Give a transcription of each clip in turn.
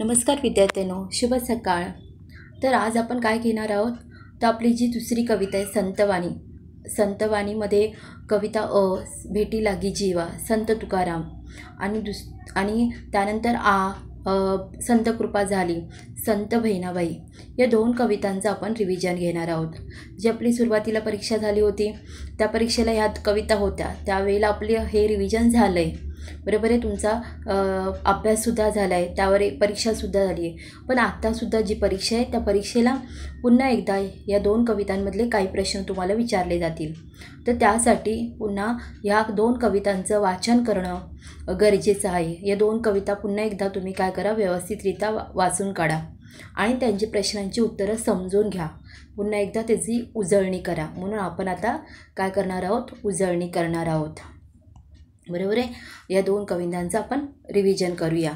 नमस्कार विद्यार्थ्यांनो शुभ सकाळ तर आज आपण काय घेणार आहोत तर आपली जी दुसरी कविता आहे संतवाणी संतवाणीमध्ये कविता अ भेटी लागी जीवा संत तुकाराम आणि दुस आणि त्यानंतर आ संत कृपा झाली संत बहिणाबाई या दोन कवितांचं आपण रिव्हिजन घेणार आहोत जी आपली सुरुवातीला परीक्षा झाली होती त्या परीक्षेला ह्या कविता होत्या त्यावेळेला आपले हे रिव्हिजन झालं आहे बरोबर आहे तुमचा अभ्याससुद्धा झाला आहे त्यावर एक परीक्षासुद्धा झाली आहे पण आत्तासुद्धा जी परीक्षा आहे त्या परीक्षेला पुन्हा एकदा या दोन कवितांमधले काही प्रश्न तुम्हाला विचारले जातील तर त्यासाठी पुन्हा ह्या दोन कवितांचं वाचन करणं गरजेचं आहे या दोन कविता पुन्हा एकदा तुम्ही काय करा व्यवस्थितरित्या वाचून काढा आणि त्यांची प्रश्नांची उत्तरं समजून घ्या पुन्हा एकदा त्याची उजळणी करा म्हणून आपण आता काय करणार आहोत उजळणी करणार आहोत बरोबर आहे या दोन कवितांचं आपण रिव्हिजन करूया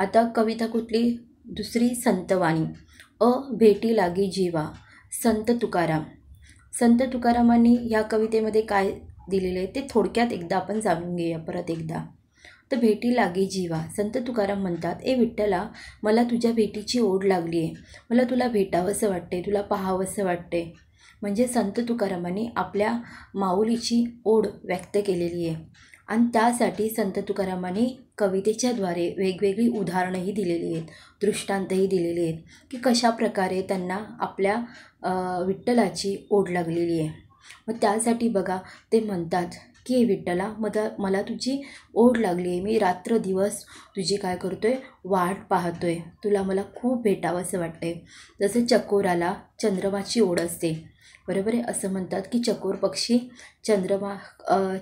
आता कविता कुठली दुसरी संतवाणी अ भेटी लागी जीवा संत तुकाराम संत तुकारामांनी या कवितेमध्ये काय दिलेलं आहे ते थोडक्यात एकदा आपण जाणून घेऊया परत एकदा तर भेटी लागी जीवा संत तुकाराम म्हणतात ए विठ्ठला मला तुझ्या भेटीची ओढ लागली आहे मला तुला भेटावंसं वाटते तुला पाहावंसं वाटते म्हणजे संत तुकारामांनी आपल्या माऊलीची ओढ व्यक्त केलेली आहे आणि त्यासाठी संत तुकारामाने कवितेच्याद्वारे वेगवेगळी उदाहरणंही दिलेली आहेत दृष्टांतही दिलेली आहेत की कशा प्रकारे त्यांना आपल्या विठ्ठलाची ओढ लागलेली आहे मग त्यासाठी बघा ते म्हणतात की हे विठ्ठला मदा मला तुझी ओढ लागली आहे मी रात्र दिवस तुझी काय करतो आहे वाट पाहतो आहे तुला मला खूप भेटावंसं वाटतं आहे जसं चकोराला चंद्रमाची ओढ असते बरोबर आहे असं म्हणतात की चकोर पक्षी चंद्रमा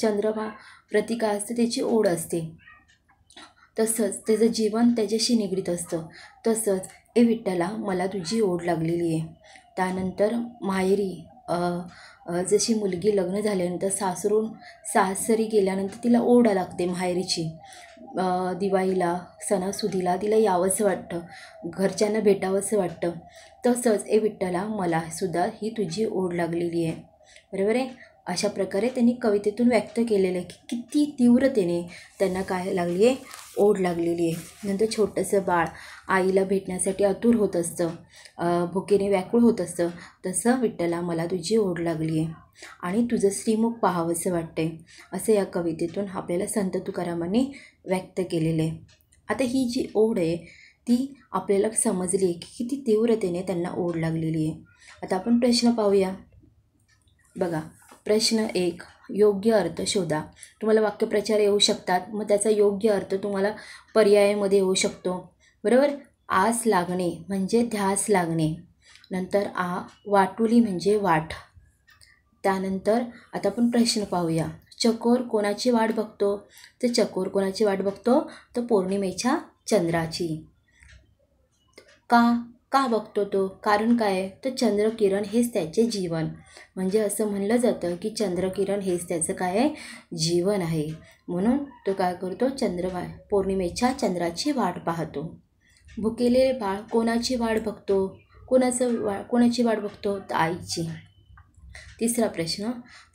चंद्रमा प्रतिका असते त्याची ओढ असते तसंच त्याचं जीवन त्याच्याशी निगडीत असतं तसंच ए विठ्ठला मला तुझी ओढ लागलेली आहे त्यानंतर माहेरी जशी मुलगी लग्न झाल्यानंतर सासरून सासरी गेल्यानंतर तिला ओढ लागते माहेरीची दिवाळीला सणासुदीला तिला यावंसं वाटतं घरच्यांना भेटावंसं वाटतं तसंच ए विठ्ठला सुद्धा ही तुझी ओढ लागलेली आहे बरोबर आहे अशा प्रकारे त्यांनी कवितेतून व्यक्त केलेलं आहे की किती तीव्रतेने त्यांना काय लागली आहे ओढ लागलेली आहे नंतर छोटंसं बाळ आईला भेटण्यासाठी आतुर होत असतं भुकेने व्याकुळ होत असतं तसं विठ्ठला मला तुझी ओढ लागली आहे आणि तुझं श्रीमुख पाहावंसं वाटतंय असं या कवितेतून आपल्याला संत तुकारामांनी व्यक्त केलेलं आहे आता ही जी ओढ आहे ती आपल्याला समजली आहे की किती तीव्रतेने त्यांना ओढ लागलेली आहे आता आपण प्रश्न पाहूया बघा प्रश्न एक योग्य अर्थ शोधा तुम्हाला वाक्यप्रचार येऊ शकतात मग त्याचा योग्य अर्थ तुम्हाला पर्यायामध्ये येऊ शकतो बरोबर आस लागणे म्हणजे ध्यास लागणे नंतर आ वाटुली म्हणजे वाट त्यानंतर आता आपण प्रश्न पाहूया चकोर कोणाची वाट बघतो तर चकोर कोणाची वाट बघतो तर पौर्णिमेच्या चंद्राची का का बघतो तो कारण काय तर चंद्रकिरण हेच त्याचे जीवन म्हणजे असं म्हणलं जातं की चंद्रकिरण हेच त्याचं काय जीवन आहे म्हणून तो काय करतो चंद्रमा पौर्णिमेच्या चंद्राची वाट पाहतो भुकेले बाळ कोणाची वाट बघतो कोणाचं वा कोणाची वाट बघतो तर आईची तिसरा प्रश्न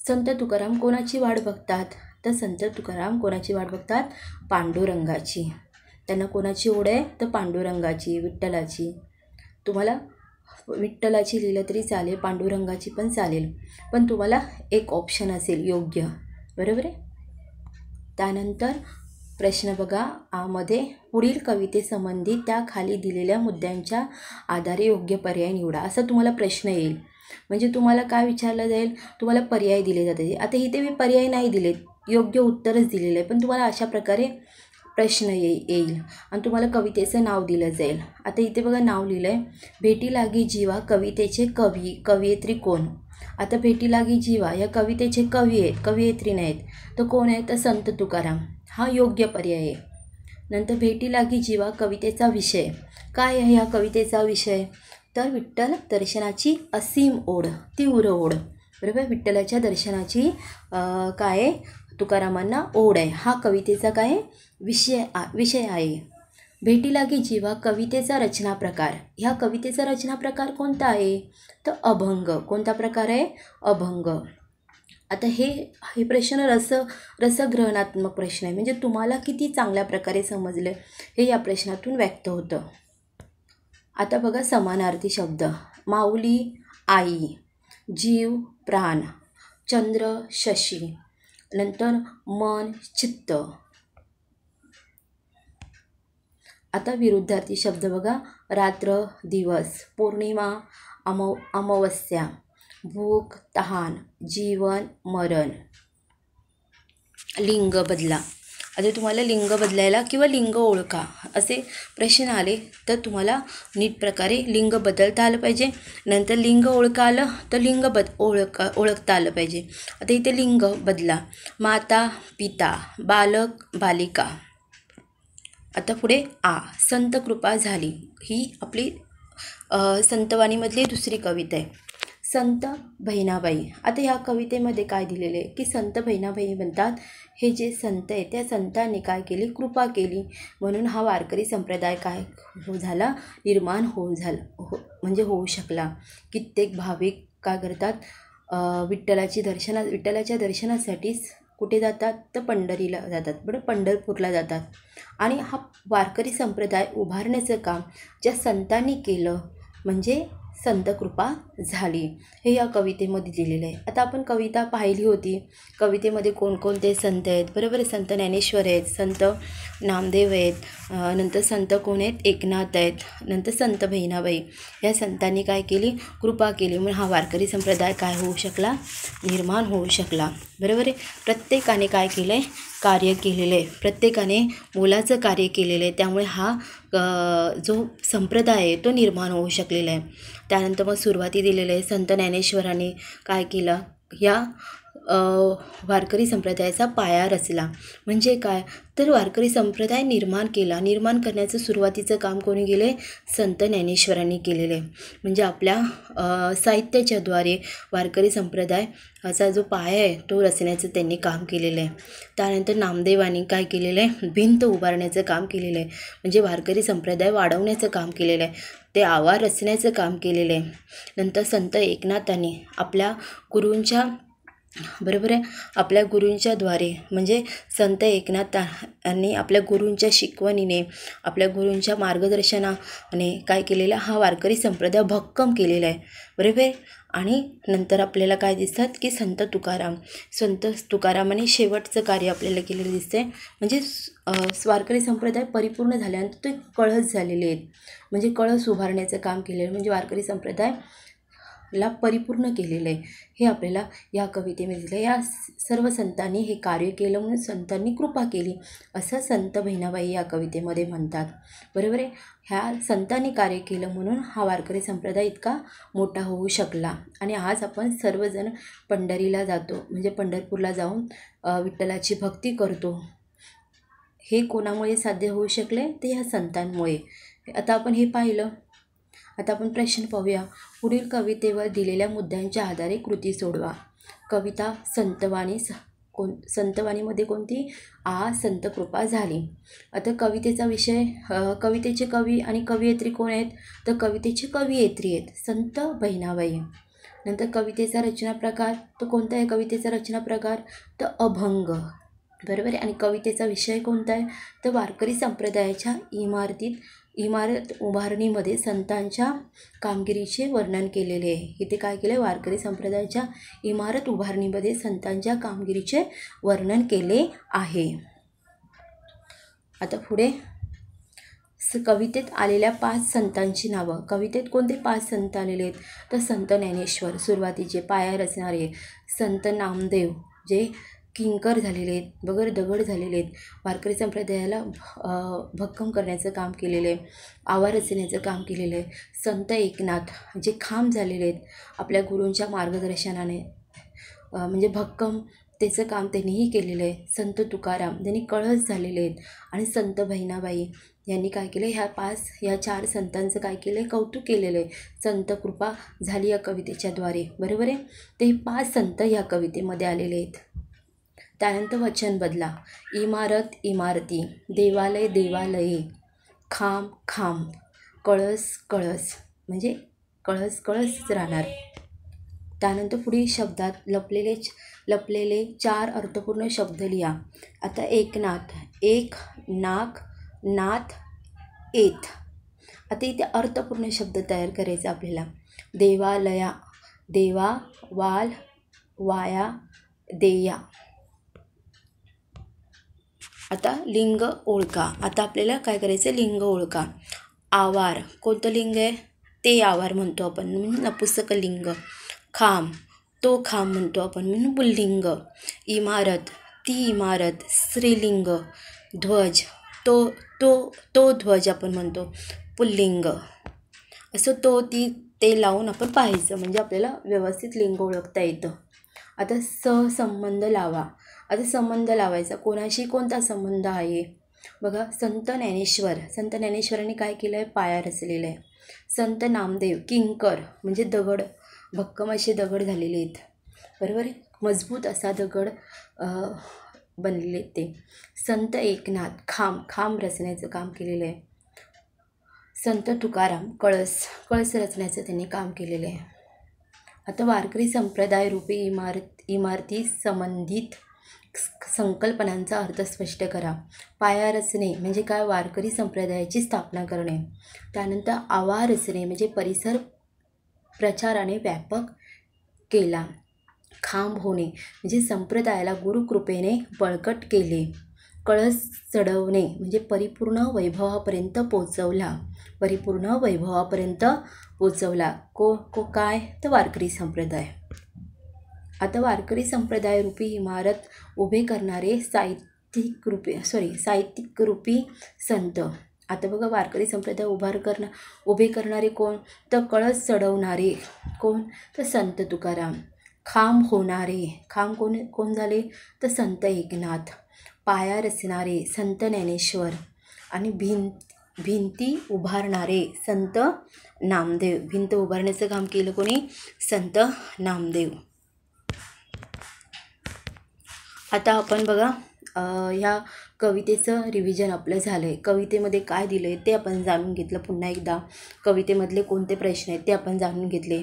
संत तुकाराम कोणाची वाट बघतात तर संत तुकाराम कोणाची वाट बघतात पांडुरंगाची त्यांना कोणाची ओढ आहे तर पांडुरंगाची विठ्ठलाची तुम्हाला विठ्ठलाची लिहिलं तरी चालेल पांडुरंगाची पण चालेल पण तुम्हाला एक ऑप्शन असेल योग्य बरोबर आहे त्यानंतर प्रश्न बघा आमध्ये पुढील कवितेसंबंधी त्या खाली दिलेल्या मुद्द्यांच्या आधारे योग्य पर्याय निवडा असा तुम्हाला प्रश्न येईल म्हणजे तुम्हाला काय विचारलं जाईल तुम्हाला पर्याय दिले जाते आता इथे मी पर्याय नाही दिलेत योग्य उत्तरच दिलेलं आहे पण तुम्हाला अशा प्रकारे प्रश्न ये येईल आणि तुम्हाला कवितेचं नाव दिलं जाईल आता इथे बघा नाव लिहिलं आहे भेटी लागी जीवा कवितेचे कवी कवयित्री कोण आता भेटी लागी जीवा या कवितेचे कवी आहेत कवयित्री नाहीत तर कोण आहे तर संत तुकाराम हा योग्य पर्याय आहे नंतर भेटी लागी जीवा कवितेचा विषय काय आहे ह्या कवितेचा विषय तर विठ्ठल दर्शनाची असीम ओढ तीव्र ओढ बरोबर विठ्ठलाच्या दर्शनाची काय तुकारामांना ओढ आहे हा कवितेचा काय विषय विषय आहे भेटी लागे जीवा कवितेचा रचना प्रकार ह्या कवितेचा रचना प्रकार कोणता आहे तर अभंग कोणता प्रकार आहे अभंग आता हे हे प्रश्न रस रसग्रहणात्मक प्रश्न आहे म्हणजे तुम्हाला किती चांगल्या प्रकारे समजलं हे या प्रश्नातून व्यक्त होतं आता बघा समानार्थी शब्द माऊली आई जीव प्राण चंद्र शशी नंतर मन चित्त आता विरुद्धार्थी शब्द बघा रात्र दिवस पौर्णिमा अमव अमावस्या भूक तहान जीवन मरण लिंग बदला आता तुम्हाला लिंग बदलायला किंवा लिंग ओळखा असे प्रश्न आले तर तुम्हाला नीट प्रकारे लिंग बदलता आलं पाहिजे नंतर लिंग ओळखा आलं तर लिंग बद ओळखा ओळखता आलं पाहिजे आता इथे लिंग बदला माता पिता बालक बालिका आता पुढे आ संत कृपा झाली ही आपली संतवाणीमधली दुसरी कविता आहे संत बहिणाबाई आता ह्या कवितेमध्ये काय दिलेले की संत बहिणाबाई म्हणतात हे जे संत आहे त्या संतांनी काय केली कृपा केली म्हणून हा वारकरी संप्रदाय काय हो झाला निर्माण होऊ झाला हो म्हणजे होऊ शकला कित्येक भाविक काय करतात विठ्ठलाची दर्शना विठ्ठलाच्या दर्शनासाठीच कुठे जातात तर पंढरीला जातात बरं पंढरपूरला जातात आणि हा वारकरी संप्रदाय उभारण्याचं काम ज्या संतांनी केलं म्हणजे संत कृपा झाली हे या कवितेमध्ये दिलेलं आहे आता आपण कविता पाहिली होती कवितेमध्ये कोणकोणते संत आहेत बरोबर संत ज्ञानेश्वर आहेत संत नामदेव आहेत नंतर संत कोण आहेत एकनाथ आहेत नंतर संत बहिणाबाई या संतांनी काय केली कृपा केली म्हणून हा वारकरी संप्रदाय काय होऊ शकला निर्माण होऊ शकला बरोबर आहे प्रत्येकाने काय केलं आहे कार्य केलेलं आहे प्रत्येकाने मोलाचं कार्य केलेलं आहे त्यामुळे हा जो संप्रदाय आहे तो निर्माण होऊ शकलेला आहे त्यानंतर मग सुरुवाती दिलेलं आहे संत ज्ञानेश्वरांनी काय केलं या वारकरी संप्रदायाचा पाया रचला म्हणजे काय तर वारकरी संप्रदाय निर्माण केला निर्माण करण्याचं सुरुवातीचं काम कोणी केले संत ज्ञानेश्वरांनी केलेलं आहे म्हणजे आपल्या साहित्याच्याद्वारे वारकरी संप्रदाय असा जो पाया आहे तो रचण्याचं त्यांनी काम केलेलं आहे त्यानंतर नामदेवांनी काय केलेलं आहे भिंत उभारण्याचं काम केलेलं आहे म्हणजे वारकरी संप्रदाय वाढवण्याचं काम केलेलं आहे ते आवार रचण्याचं काम केलेलं आहे नंतर संत एकनाथांनी आपल्या गुरूंच्या बरोबर आहे आपल्या गुरूंच्याद्वारे म्हणजे संत एकनाथ यांनी आपल्या गुरूंच्या शिकवणीने आपल्या गुरूंच्या मार्गदर्शनाने काय केलेला हा वारकरी संप्रदाय भक्कम केलेला आहे बरोबर आहे आणि नंतर आपल्याला काय दिसतात की संत तुकाराम संत तुकारामाने शेवटचं कार्य आपल्याला केलेलं दिसतं आहे म्हणजे वारकरी संप्रदाय परिपूर्ण झाल्यानंतर ते कळस झालेले आहेत म्हणजे कळस उभारण्याचं काम केलेलं म्हणजे वारकरी संप्रदाय ला परिपूर्ण केलेलं आहे हे आपल्याला या कवितेमध्ये दिलं या सर्व संतांनी हे कार्य केलं म्हणून संतांनी कृपा केली असं संत बहिणाबाई या कवितेमध्ये म्हणतात बरोबर आहे ह्या संतांनी कार्य केलं म्हणून हा वारकरी संप्रदाय इतका मोठा होऊ शकला आणि आज आपण सर्वजण पंढरीला जातो म्हणजे पंढरपूरला जाऊन विठ्ठलाची भक्ती करतो हे कोणामुळे साध्य होऊ शकले ते ह्या संतांमुळे आता आपण हे पाहिलं आता आपण प्रश्न पाहूया पुढील कवितेवर दिलेल्या मुद्द्यांच्या आधारे कृती सोडवा कविता संतवाणी स कोण संतवाणीमध्ये कोणती आ संत कृपा झाली आता कवितेचा विषय कवितेचे कवी आणि कवयित्री कोण आहेत तर कवितेचे कवयित्री आहेत संत बहिणाबाई नंतर कवितेचा रचना प्रकार तो कोणता आहे कवितेचा रचना प्रकार तर अभंग बरोबर आहे आणि कवितेचा विषय कोणता आहे तर वारकरी संप्रदायाच्या इमारतीत इमारत उभारणीमध्ये संतांच्या कामगिरीचे वर्णन केलेले आहे इथे काय केलं वारकरी संप्रदायाच्या इमारत उभारणीमध्ये संतांच्या कामगिरीचे वर्णन केले आहे आता पुढे स कवितेत आलेल्या पाच संतांची नावं कवितेत कोणते पाच संत आलेले आहेत तर संत ज्ञानेश्वर सुरुवातीचे पाया रचणारे संत नामदेव जे किंकर झालेले आहेत बगर दगड झालेले आहेत वारकरी संप्रदायाला भक्कम करण्याचं काम केलेलं आहे आवारचण्याचं रचण्याचं काम केलेलं आहे संत एकनाथ जे खांब झालेले आहेत आपल्या गुरूंच्या मार्गदर्शनाने म्हणजे भक्कम त्याचं काम त्यांनीही केलेलं आहे संत तुकाराम त्यांनी कळस झालेले आहेत आणि संत बहिणाबाई यांनी काय केलं ह्या पाच ह्या चार संतांचं काय केलं आहे कौतुक केलेलं आहे संत कृपा झाली या कवितेच्याद्वारे बरोबर आहे ते पाच संत ह्या कवितेमध्ये आलेले आहेत त्यानंतर वचन बदला इमारत इमारती देवालय देवालये खांब खांब कळस कळस म्हणजे कळस कळस राहणार त्यानंतर पुढील शब्दात लपलेले लपलेले चार अर्थपूर्ण शब्द लिहा आता एकनाथ एक नाक नाथ एथ आता इथे अर्थपूर्ण शब्द तयार करायचा आपल्याला देवालया देवा वाल वाया देया आता लिंग ओळखा आता आपल्याला काय करायचं लिंग ओळखा आवार कोणतं लिंग आहे ते आवार म्हणतो आपण म्हणून नपुसक लिंग खांब तो खांब म्हणतो आपण म्हणून पुल्लिंग इमारत ती इमारत स्त्रीलिंग ध्वज तो तो तो ध्वज आपण म्हणतो पुल्लिंग असं तो ती ते लावून आपण पाहायचं म्हणजे आपल्याला व्यवस्थित लिंग ओळखता येतं आता सहसंबंध लावा आता संबंध लावायचा कोणाशी कोणता संबंध आहे बघा संत ज्ञानेश्वर संत ज्ञानेश्वरांनी काय केलं आहे पाया रचलेलं आहे संत नामदेव किंकर म्हणजे दगड भक्कम असे दगड झालेले आहेत बरोबर आहे मजबूत असा दगड बनलेले ते संत एकनाथ खांब खांब रचण्याचं काम केलेलं आहे संत तुकाराम कळस कळस रचण्याचं त्यांनी काम केलेलं आहे आता वारकरी संप्रदाय रूपी इमारत इमारती संबंधित संकल्पनांचा अर्थ स्पष्ट करा पाया रचणे म्हणजे काय वारकरी संप्रदायाची स्थापना करणे त्यानंतर आवा रचणे म्हणजे परिसर प्रचाराने व्यापक केला खांब होणे म्हणजे संप्रदायाला गुरुकृपेने बळकट केले कळस चढवणे म्हणजे परिपूर्ण वैभवापर्यंत पोचवला परिपूर्ण वैभवापर्यंत पोचवला को को काय तर वारकरी संप्रदाय आता वारकरी संप्रदाय रूपी इमारत उभे करणारे साहित्यिक रूपी सॉरी साहित्यिक रूपी संत आता बघा वारकरी संप्रदाय उभार करण उभे करणारे कोण तर कळस चढवणारे कोण तर संत तुकाराम खांब होणारे खांब कोण कोण झाले तर संत एकनाथ पाया रचणारे संत ज्ञानेश्वर आणि भिंत भिंती उभारणारे संत नामदेव भिंत उभारण्याचं काम केलं कोणी संत नामदेव आता आपण बघा ह्या कवितेचं रिव्हिजन आपलं झालं आहे कवितेमध्ये काय दिलं आहे ते आपण जाणून घेतलं पुन्हा एकदा कवितेमधले कोणते प्रश्न आहेत ते आपण जाणून घेतले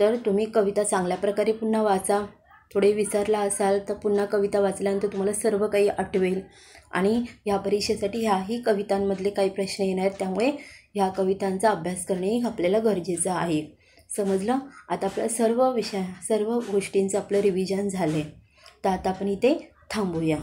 तर तुम्ही कविता चांगल्या प्रकारे पुन्हा वाचा थोडे विसरला असाल तर पुन्हा कविता वाचल्यानंतर तुम्हाला सर्व काही आठवेल आणि ह्या परीक्षेसाठी ह्याही कवितांमधले काही प्रश्न येणार त्यामुळे ह्या कवितांचा अभ्यास करणे आपल्याला गरजेचं आहे समजलं आता आपलं सर्व विषय सर्व गोष्टींचं आपलं रिव्हिजन झालं आहे तर आता आपण इथे थांबूया